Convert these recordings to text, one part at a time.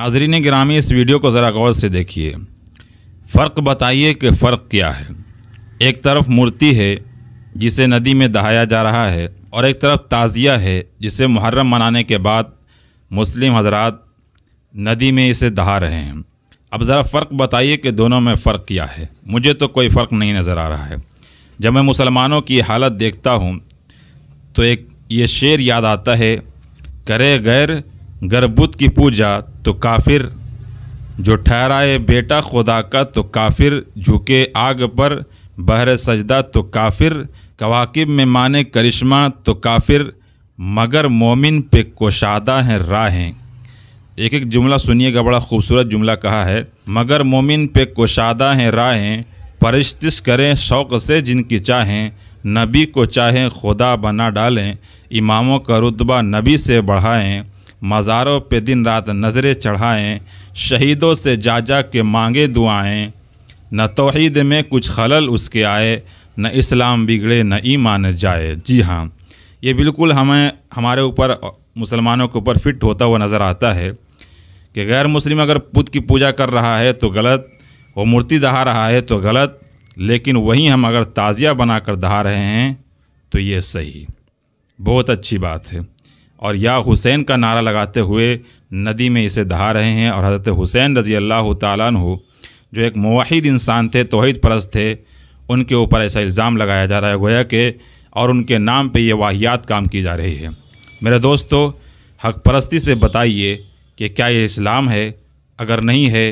नाजरीन ग्रामी इस वीडियो को ज़रा गौर से देखिए फ़र्क बताइए कि फ़र्क क्या है एक तरफ मूर्ति है जिसे नदी में दहाया जा रहा है और एक तरफ ताज़िया है जिसे मुहर्रम मनाने के बाद मुस्लिम हजरत नदी में इसे दहा रहे हैं अब ज़रा फ़र्क बताइए कि दोनों में फ़र्क क्या है मुझे तो कोई फ़र्क नहीं नज़र आ रहा है जब मैं मुसलमानों की हालत देखता हूँ तो एक ये शेर याद आता है करे गैर गर की पूजा तो काफिर जो ठहराए बेटा खुदा का तो काफिर झुके आग पर बहर सजदा तो काफिर कवाकब में माने करिश्मा तो काफिर मगर मोमिन पे कोशादा हैं राहें एक एक जुमला सुनिएगा बड़ा खूबसूरत जुमला कहा है मगर मोमिन पे कोशादा हैं राहें परस्तिश करें शौक़ से जिनकी चाहें नबी को चाहें खुदा बना डालें इमामों का रुतबा नबी से बढ़ाएँ मज़ारों पे दिन रात नज़रें चढ़ाएं शहीदों से जा जा के मांगे दुआएं न तोहद में कुछ खलल उसके आए न इस्लाम बिगड़े न ईमान जाए जी हाँ ये बिल्कुल हमें हमारे ऊपर मुसलमानों के ऊपर फिट होता हुआ नज़र आता है कि गैर मुस्लिम अगर पुत की पूजा कर रहा है तो गलत वो मूर्ति दहा रहा है तो गलत लेकिन वहीं हम अगर ताज़िया बना कर दहा रहे हैं तो ये सही बहुत अच्छी बात है और या हुसैन का नारा लगाते हुए नदी में इसे दहा रहे हैं और हज़रत हुसैन रज़ी अल्लाह तु जो एक मुहिद इंसान थे तोहद परस्त थे उनके ऊपर ऐसा इल्ज़ाम लगाया जा रहा है गोया कि और उनके नाम पे ये वाहियात काम की जा रही है मेरे दोस्तों हक परस्ती से बताइए कि क्या ये इस्लाम है अगर नहीं है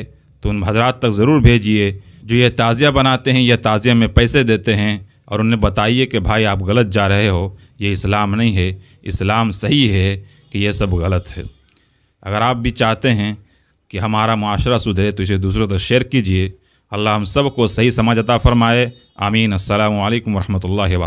तो उन हजरात तक ज़रूर भेजिए जो ये ताज़िया बनाते हैं या ताज़िया में पैसे देते हैं और उन्हें बताइए कि भाई आप गलत जा रहे हो ये इस्लाम नहीं है इस्लाम सही है कि यह सब गलत है अगर आप भी चाहते हैं कि हमारा माशरा सुधरे तो इसे दूसरों तक शेयर कीजिए अल्लाह हम सब को सही समझ अता फ़रमाए आमीन अल्लाम वरहमल वरक